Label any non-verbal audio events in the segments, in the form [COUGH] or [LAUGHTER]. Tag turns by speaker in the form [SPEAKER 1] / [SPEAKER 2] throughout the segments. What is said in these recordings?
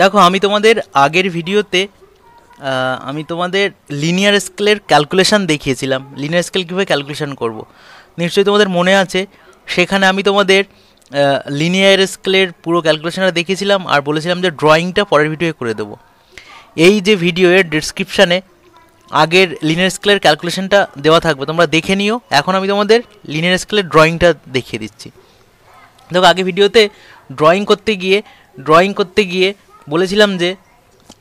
[SPEAKER 1] দেখো আমি তোমাদের আগের ভিডিওতে আমি তোমাদের লিনিয়ার স্কেলের ক্যালকুলেশান দেখিয়েছিলাম লিনিয়ার স্কেল কীভাবে ক্যালকুলেশান করব। নিশ্চয়ই তোমাদের মনে আছে সেখানে আমি তোমাদের লিনিয়ার স্কেলের পুরো ক্যালকুলেশানটা দেখিয়েছিলাম আর বলেছিলাম যে ড্রয়িংটা পরের ভিডিওয়ে করে দেবো এই যে ভিডিওয়ের ডিসক্রিপশানে আগের লিনিয়ার স্কেলের ক্যালকুলেশানটা দেওয়া থাকবে তোমরা দেখে নিও এখন আমি তোমাদের লিনিয়ার স্কেলের ড্রয়িংটা দেখিয়ে দিচ্ছি দেখো আগে ভিডিওতে ড্রয়িং করতে গিয়ে ড্রয়িং করতে গিয়ে বলেছিলাম যে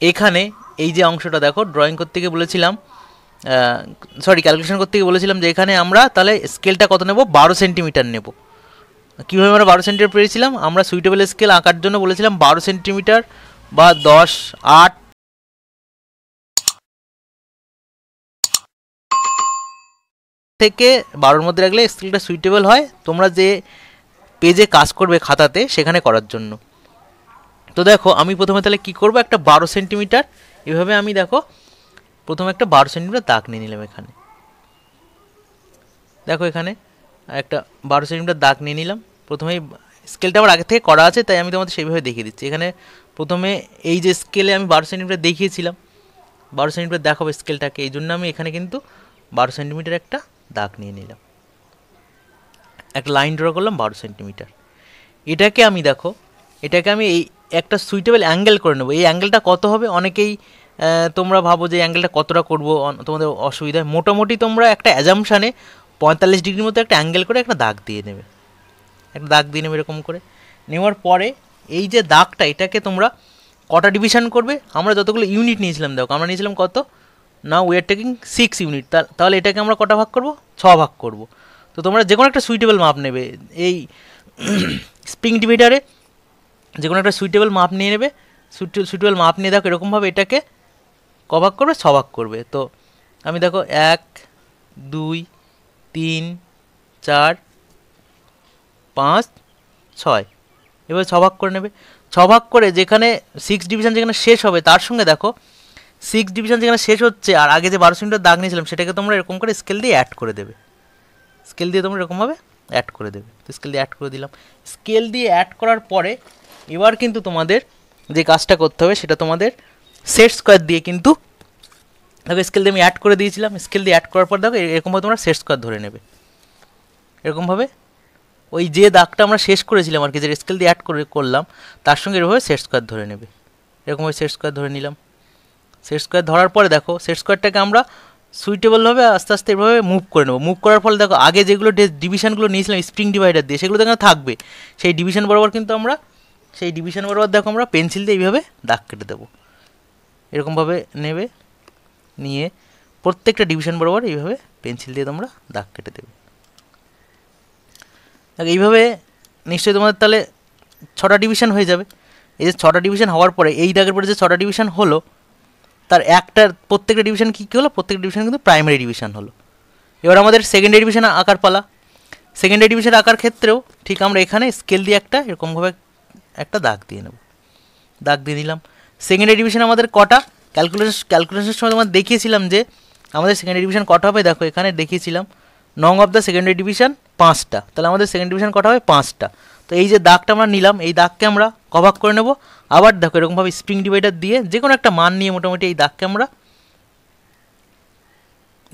[SPEAKER 1] এখানে এই যে অংশটা দেখো ড্রয়িং করতে গিয়ে বলেছিলাম সরি ক্যালকুলেশন করতে গিয়ে বলেছিলাম যে এখানে আমরা তাহলে স্কেলটা কত নেব বারো সেন্টিমিটার নেব কীভাবে আমরা বারো সেন্টিমিটার পেয়েছিলাম আমরা সুইটেবল স্কেল আঁকার জন্য বলেছিলাম বারো সেন্টিমিটার বা দশ আট থেকে বারোর মধ্যে রাখলে স্কেলটা সুইটেবল হয় তোমরা যে পেজে কাজ করবে খাতাতে সেখানে করার জন্য তো দেখো আমি প্রথমে তাহলে কি করব একটা বারো সেন্টিমিটার এভাবে আমি দেখো প্রথমে একটা বারো সেন্টিমিটার দাগ নিয়ে নিলাম এখানে দেখো এখানে একটা বারো সেন্টিমিটার দাগ নিয়ে নিলাম প্রথমেই স্কেলটা আমার আগে থেকে করা আছে তাই আমি তোমাদের সেইভাবে দেখিয়ে দিচ্ছি এখানে প্রথমে এই যে স্কেলে আমি বারো সেন্টিমিটার দেখিয়েছিলাম বারো সেন্টিমিটার দেখাবো স্কেলটাকে এই জন্য আমি এখানে কিন্তু বারো সেন্টিমিটার একটা দাগ নিয়ে নিলাম একটা লাইন ড্র করলাম বারো সেন্টিমিটার এটাকে আমি দেখো এটাকে আমি এই একটা সুইটেবল অ্যাঙ্গেল করে নেবো এই অ্যাঙ্গেলটা কত হবে অনেকেই তোমরা ভাবো যে অ্যাঙ্গেলটা কতটা করবো তোমাদের অসুবিধা মোটামুটি তোমরা একটা অ্যাজামশানে পঁয়তাল্লিশ ডিগ্রির মতো একটা অ্যাঙ্গেল করে একটা দাগ দিয়ে নেবে একটা দাগ দিয়ে নেবে এরকম করে নেওয়ার পরে এই যে দাগটা এটাকে তোমরা কটা ডিভিশন করবে আমরা যতগুলো ইউনিট নিয়েছিলাম দেখো আমরা নিয়েছিলাম কত না we are taking six unit তাহলে এটাকে আমরা কটা ভাগ করব ছ ভাগ করব তো তোমরা যে কোনো একটা সুইটেবল মাপ নেবে এই স্প্রিং [CLEARS THROAT] ডিভিডারে যে কোনো একটা সুইটেবল মাপ নিয়ে নেবে সুইটেবল মাপ নিয়ে দেখো এরকমভাবে এটাকে কভাক করবে সবাক করবে তো আমি দেখো এক দুই তিন চার পাঁচ ছয় এবার ছভাগ করে নেবে ছভাগ করে যেখানে সিক্স ডিভিশন যেখানে শেষ হবে তার সঙ্গে দেখো সিক্স ডিভিশন যেখানে শেষ হচ্ছে আর আগে যে বারো সেন্টার দাগ নিয়েছিলাম সেটাকে তোমরা এরকম করে স্কেল দিয়ে অ্যাড করে দেবে স্কেল দিয়ে তোমরা এরকমভাবে অ্যাড করে দেবে তো স্কেল দিয়ে অ্যাড করে দিলাম স্কেল দিয়ে অ্যাড করার পরে এবার কিন্তু তোমাদের যে কাজটা করতে হবে সেটা তোমাদের সেট স্কোয়ার দিয়ে কিন্তু দেখো স্কেল দিয়ে আমি অ্যাড করে দিয়েছিলাম স্কেল দিয়ে অ্যাড করার পর দেখো এরকমভাবে তোমরা সেট স্কোয়ার ধরে নেবে এরকমভাবে ওই যে দাগটা আমরা শেষ করেছিলাম আর কি যে স্কেল দিয়ে অ্যাড করে করলাম তার সঙ্গে এরভাবে সেট স্কোয়ার ধরে নেবে এরকমভাবে সেট স্কোয়ার ধরে নিলাম সেট স্কোয়ার ধরার পরে দেখো সেট স্কোয়ারটাকে আমরা সুইটেবলভাবে আস্তে আস্তে এভাবে মুভ করে নেবো মুভ করার ফলে দেখো আগে যেগুলো ডিভিশনগুলো নিয়েছিলাম স্প্রিং ডিভাইডার দিয়ে সেগুলো দেখো থাকবে সেই ডিভিশন বরাবর কিন্তু আমরা সেই ডিভিশন বরাবর দেখো আমরা পেন্সিল দিয়ে এইভাবে দাগ কেটে দেবো এরকমভাবে নেবে নিয়ে প্রত্যেকটা ডিভিশন বরাবর এইভাবে পেন্সিল দিয়ে তোমরা দাগ কেটে দেবে এইভাবে নিশ্চয়ই তোমাদের তাহলে ছটা ডিভিশন হয়ে যাবে এই যে ছটা ডিভিশন হওয়ার পরে এই দাগের পরে যে ছটা ডিভিশন হলো তার একটা প্রত্যেকটা ডিভিশন কী কী হলো প্রত্যেকটা ডিভিশন কিন্তু প্রাইমারি ডিভিশন হলো এবার আমাদের সেকেন্ডারি ডিভিশন আকার পালা সেকেন্ডারি ডিভিশন আঁকার ক্ষেত্রেও ঠিক আমরা এখানে স্কেল দিয়ে একটা এরকমভাবে একটা দাগ দিয়ে নেব দাগ দিয়ে দিলাম সেকেন্ড ডিভিশন আমাদের কটা ক্যালকুলেশন ক্যালকুলেশনের সময় তোমার দেখিয়েছিলাম যে আমাদের সেকেন্ড ডিভিশন কটা হবে দেখো এখানে দেখিয়েছিলাম নং অফ দ্য সেকেন্ড ডিভিশন পাঁচটা তাহলে আমাদের সেকেন্ড ডিভিশন কটা হবে পাঁচটা তো এই যে দাগটা আমরা নিলাম এই দাগকে আমরা কভার করে নেব আবার দেখো এরকমভাবে স্প্রিং ডিভাইডার দিয়ে যে কোনো একটা মান নিয়ে মোটামুটি এই দাগকে আমরা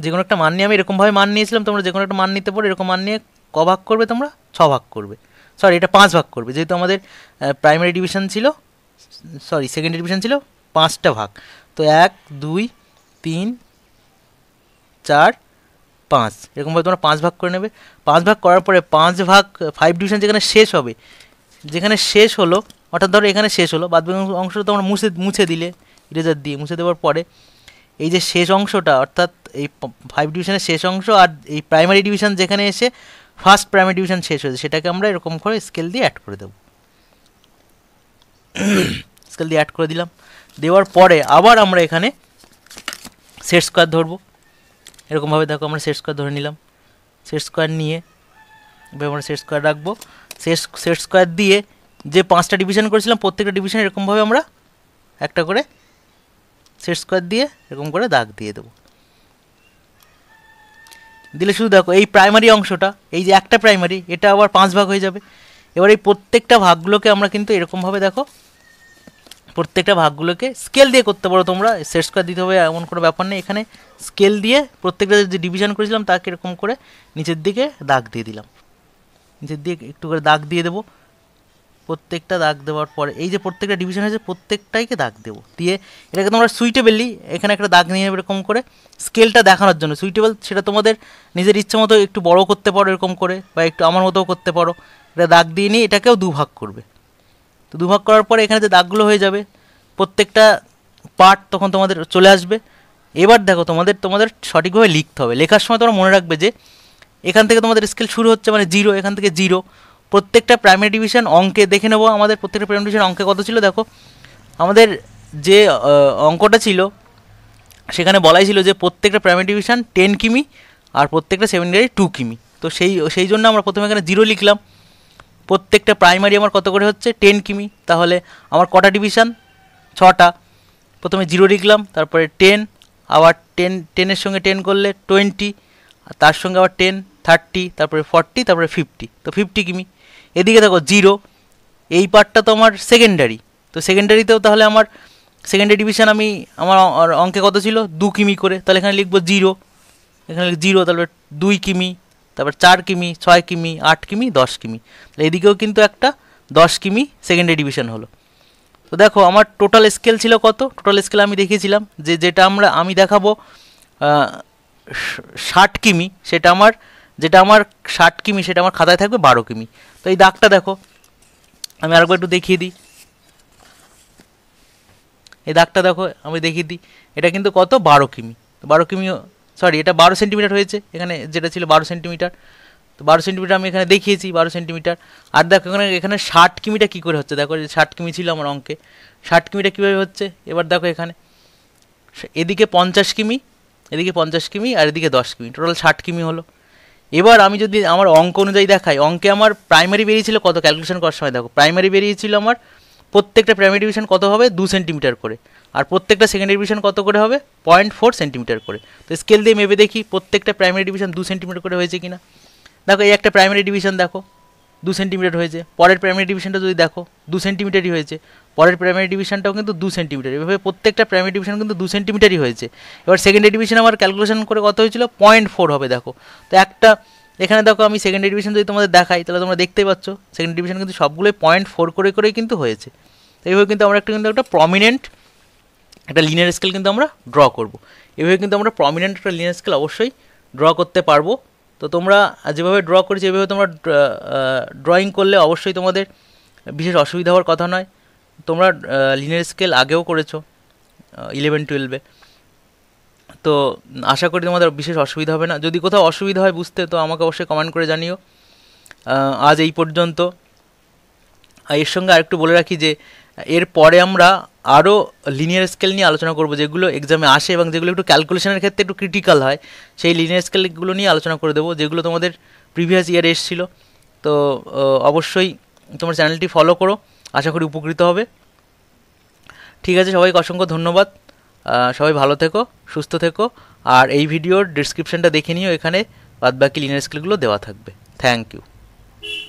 [SPEAKER 1] যে কোনো একটা মান নিয়ে আমি এরকমভাবে মান নিয়েছিলাম তোমরা যে কোনো একটা মান নিতে পারো এরকম মান নিয়ে ক ভাগ করবে তোমরা ছ ভাগ করবে সরি এটা পাঁচ ভাগ করবে যেহেতু আমাদের প্রাইমারি ডিভিশন ছিল সরি সেকেন্ড ডিভিশন ছিল পাঁচটা ভাগ তো এক দুই তিন চার পাঁচ এরকমভাবে তোমরা পাঁচ ভাগ করে নেবে পাঁচ ভাগ করার পরে পাঁচ ভাগ ফাইভ ডিভিশন যেখানে শেষ হবে যেখানে শেষ হলো অর্থাৎ ধরো এখানে শেষ হলো বাদ অংশটা তোমরা মুছে মুছে দিলে ইরেজার দিয়ে মুছে দেওয়ার পরে এই যে শেষ অংশটা অর্থাৎ এই ফাইভ ডিভিশনের শেষ অংশ আর এই প্রাইমারি ডিভিশন যেখানে এসে ফার্স্ট প্রাইমারি ডিভিশন শেষ হয়েছে সেটাকে আমরা এরকম করে স্কেল দিয়ে অ্যাড করে দেব [COUGHS] স্কেল দিয়ে অ্যাড করে দিলাম দেওয়ার পরে আবার আমরা এখানে সেট স্কোয়ার ধরবো এরকমভাবে দেখো আমরা সেট স্কোয়ার ধরে নিলাম সেট স্কোয়ার নিয়ে এবার আমরা সেট স্কোয়ার রাখবো সেট সেট স্কোয়ার দিয়ে যে পাঁচটা ডিভিশন করেছিলাম প্রত্যেকটা ডিভিশন এরকমভাবে আমরা একটা করে সেট স্কোয়ার দিয়ে এরকম করে দাগ দিয়ে দেবো দিলে শুধু দেখো এই প্রাইমারি অংশটা এই যে একটা প্রাইমারি এটা আবার পাঁচ ভাগ হয়ে যাবে এবার এই প্রত্যেকটা ভাগগুলোকে আমরা কিন্তু এরকমভাবে দেখো প্রত্যেকটা ভাগগুলোকে স্কেল দিয়ে করতে পারো তোমরা শেষ করে দিতে হবে এমন কোনো ব্যাপার নেই এখানে স্কেল দিয়ে প্রত্যেকটা যে ডিভিশন করেছিলাম তাকে এরকম করে নিচের দিকে দাগ দিয়ে দিলাম নিচের দিকে একটু করে দাগ দিয়ে দেবো প্রত্যেকটা দাগ দেওয়ার পরে এই যে প্রত্যেকটা ডিভিশন আছে প্রত্যেকটাইকে দাগ দেবো দিয়ে এটাকে তোমরা সুইটেবেলি এখানে একটা দাগ নিয়ে এরকম করে স্কেলটা দেখানোর জন্য সুইটেবল সেটা তোমাদের নিজের ইচ্ছে মতো একটু বড় করতে পারো এরকম করে বা একটু আমার মতোও করতে পারো এটা দাগ দিয়ে নিয়ে এটাকেও দুভাগ করবে তো দুভাগ করার পরে এখানে যে দাগগুলো হয়ে যাবে প্রত্যেকটা পার্ট তখন তোমাদের চলে আসবে এবার দেখো তোমাদের তোমাদের সঠিকভাবে লিখতে হবে লেখার সময় তোমরা মনে রাখবে যে এখান থেকে তোমাদের স্কেল শুরু হচ্ছে মানে জিরো এখান থেকে জিরো প্রত্যেকটা প্রাইমারি ডিভিশন অঙ্কে দেখে নেবো আমাদের প্রত্যেকটা প্রাইমারি ডিভিশন অঙ্কে কত ছিল দেখো আমাদের যে অঙ্কটা ছিল সেখানে বলাই ছিল যে প্রত্যেকটা প্রাইমারি ডিভিশন টেন কিমি আর প্রত্যেকটা সেকেন্ডারি টু কিমি তো সেই সেই জন্য আমরা প্রথমে এখানে জিরো লিখলাম প্রত্যেকটা প্রাইমারি আমার কত করে হচ্ছে টেন কিমি তাহলে আমার কটা ডিভিশন ছটা প্রথমে জিরো লিখলাম তারপরে টেন আবার টেন টেনের সঙ্গে টেন করলে টোয়েন্টি তার সঙ্গে আবার টেন থার্টি তারপরে ফর্টি তারপরে ফিফটি তো ফিফটি কিমি এদিকে দেখো জিরো এই পার্টটা তো আমার সেকেন্ডারি তো সেকেন্ডারিতেও তাহলে আমার সেকেন্ডারি ডিভিশন আমি আমার অঙ্কে কত ছিল দু কিমি করে তাহলে এখানে লিখবো জিরো এখানে জিরো তাহলে দুই কিমি তারপর চার কিমি ছয় কিমি আট কিমি দশ কিমি তাহলে এদিকেও কিন্তু একটা দশ কিমি সেকেন্ডারি ডিভিশন হলো তো দেখো আমার টোটাল স্কেল ছিল কত টোটাল স্কেল আমি দেখিয়েছিলাম যে যেটা আমরা আমি দেখাবো ষাট কিমি সেটা আমার যেটা আমার ষাট কিমি সেটা আমার খাতায় থাকবে বারো কিমি তো এই দাগটা দেখো আমি আরেকবার একটু দেখিয়ে দিই এই দাগটা দেখো আমি দেখিয়ে দিই এটা কিন্তু কত বারো কিমি বারো কিমি সরি এটা বারো সেন্টিমিটার হয়েছে এখানে যেটা ছিল বারো সেন্টিমিটার তো বারো সেন্টিমিটার আমি এখানে দেখিয়েছি বারো সেন্টিমিটার আর দেখো এখানে এখানে ষাট কিমিটা কী করে হচ্ছে দেখো যে ষাট কিমি ছিল আমার অঙ্কে ষাট কিমিটা কীভাবে হচ্ছে এবার দেখো এখানে এদিকে পঞ্চাশ কিমি এদিকে পঞ্চাশ কিমি আর এদিকে দশ কিমি টোটাল ষাট কিমি হলো এবার আমি যদি আমার অঙ্ক অনুযায়ী দেখাই অঙ্কে আমার প্রাইমারি বেরিয়েছিল কত ক্যালকুলেশন করার সময় দেখো প্রাইমারি বেরিয়েছিল আমার প্রত্যেকটা প্রাইমারি ডিভিশন কত হবে দু সেন্টিমিটার করে আর প্রত্যেকটা সেকেন্ড ডিভিশন কত করে হবে পয়েন্ট ফোর সেন্টিমিটার করে তো স্কেল দিয়ে মেপে দেখি প্রত্যেকটা প্রাইমারি ডিভিশন দু সেন্টিমিটার করে হয়েছে কিনা দেখো এই একটা প্রাইমারি ডিভিশন দেখো দু সেন্টিমিটার হয়েছে পরের প্রাইমারি ডিভিশনটা যদি দেখো দু সেন্টিমিটারই হয়েছে পরের প্রাইমারি ডিভিশনটাও কিন্তু দু সেন্টিমিটার এভাবে প্রত্যেকটা প্রাইমারি ডিভিশন কিন্তু দু সেন্টিমিটারই হয়েছে এবার সেকেন্ডারি ডিভিশন আমার ক্যালকুলেশন করে কত হয়েছিল পয়েন্ট ফোর হবে দেখো তো একটা এখানে দেখো আমি সেকেন্ড ডিভিশন যদি তোমাদের দেখাই তাহলে তোমরা দেখতেই পাচ্ছ সেকেন্ড ডিভিশন কিন্তু সবগুলোই পয়েন্ট ফোর করে করেই কিন্তু হয়েছে এইভাবে কিন্তু আমরা একটা কিন্তু একটা প্রমিনেন্ট একটা লিনিয়ার স্কেল কিন্তু আমরা ড্র করবো এভাবে কিন্তু আমরা প্রমিনেন্ট একটা লিনিয়ার স্কেল অবশ্যই ড্র করতে পারবো তো তোমরা যেভাবে ড্র করেছি এভাবে তোমরা ড্রয়িং করলে অবশ্যই তোমাদের বিশেষ অসুবিধা হওয়ার কথা নয় তোমরা লিনিয়ার স্কেল আগেও করেছো ইলেভেন টুয়েলভে তো আশা করি তোমাদের বিশেষ অসুবিধা হবে না যদি কোথাও অসুবিধা হয় বুঝতে তো আমাকে অবশ্যই কমেন্ট করে জানিও আজ এই পর্যন্ত এর সঙ্গে আরেকটু বলে রাখি যে এর পরে আমরা আরও লিনিয়ার স্কেল নিয়ে আলোচনা করব যেগুলো এক্সামে আসে এবং যেগুলো একটু ক্যালকুলেশনের ক্ষেত্রে একটু ক্রিটিক্যাল হয় সেই লিনিয়ার স্কেলগুলো নিয়ে আলোচনা করে দেবো যেগুলো তোমাদের প্রিভিয়াস ইয়ারে এসছিলো তো অবশ্যই তোমার চ্যানেলটি ফলো করো আশা করি উপকৃত হবে ঠিক আছে সবাইকে অসংখ্য ধন্যবাদ সবাই ভালো থেকো সুস্থ থেকো আর এই ভিডিওর ডিসক্রিপশানটা দেখে নিও এখানে বাদবাকি লিনিয়ার স্কেলগুলো দেওয়া থাকবে থ্যাংক ইউ